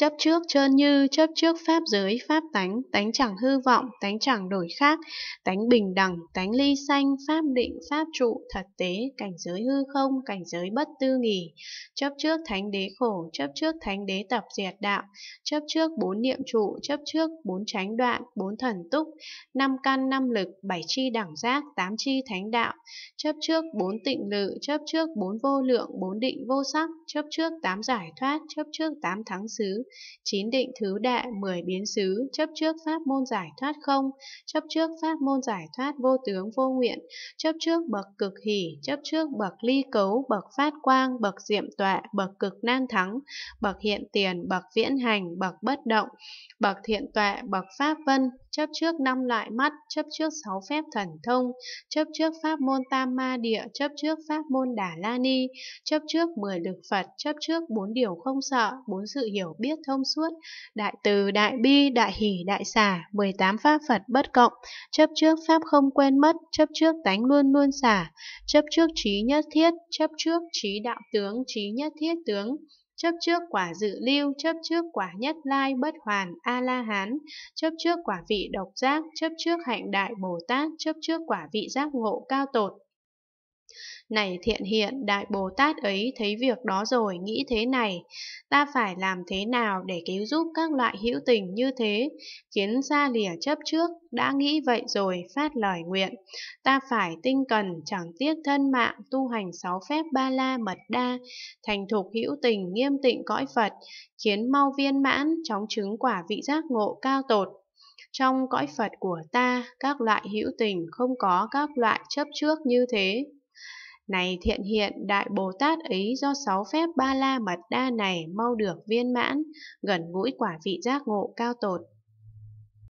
Chấp trước trơn như, chấp trước pháp giới, pháp tánh, tánh chẳng hư vọng, tánh chẳng đổi khác, tánh bình đẳng, tánh ly sanh, pháp định, pháp trụ, thật tế, cảnh giới hư không, cảnh giới bất tư nghỉ. Chấp trước thánh đế khổ, chấp trước thánh đế tập diệt đạo, chấp trước bốn niệm trụ, chấp trước bốn chánh đoạn, bốn thần túc, năm căn năm lực, bảy chi đẳng giác, tám chi thánh đạo, chấp trước bốn tịnh lự, chấp trước bốn vô lượng, bốn định vô sắc, chấp trước tám giải thoát, chấp trước tám thắng xứ, chín định thứ đạ, mười biến xứ, chấp trước pháp môn giải thoát không, chấp trước pháp môn giải thoát vô tướng vô nguyện, chấp trước bậc cực hỷ, chấp trước bậc ly cấu, bậc phát quang, bậc diệm tọa, bậc cực nan thắng, bậc hiện tiền, bậc viễn hành, bậc bất động, bậc thiện tọa, bậc pháp vân, chấp trước năm loại mắt, chấp trước sáu phép thần thông, chấp trước pháp môn tam ma địa, chấp trước pháp môn đà la ni, chấp trước mười lực Phật, chấp trước bốn điều không sợ, bốn sự hiểu biết thông suốt, đại từ, đại bi, đại hỷ, đại xả, 18 pháp Phật bất cộng, chấp trước pháp không quên mất, chấp trước tánh luôn luôn xả, chấp trước trí nhất thiết, chấp trước trí đạo tướng, trí nhất thiết tướng, chấp trước quả dự lưu, chấp trước quả nhất lai bất hoàn, A-la-hán, chấp trước quả vị độc giác, chấp trước hạnh đại Bồ Tát, chấp trước quả vị giác ngộ cao tột. Này thiện hiện, Đại Bồ Tát ấy thấy việc đó rồi, nghĩ thế này, ta phải làm thế nào để cứu giúp các loại hữu tình như thế, khiến xa lìa chấp trước, đã nghĩ vậy rồi, phát lời nguyện. Ta phải tinh cần, chẳng tiếc thân mạng, tu hành sáu phép ba la mật đa, thành thục hữu tình, nghiêm tịnh cõi Phật, khiến mau viên mãn, chóng chứng quả vị giác ngộ cao tột. Trong cõi Phật của ta, các loại hữu tình không có các loại chấp trước như thế. Này thiện hiện, đại Bồ Tát ấy do sáu phép ba la mật đa này mau được viên mãn, gần gũi quả vị giác ngộ cao tột.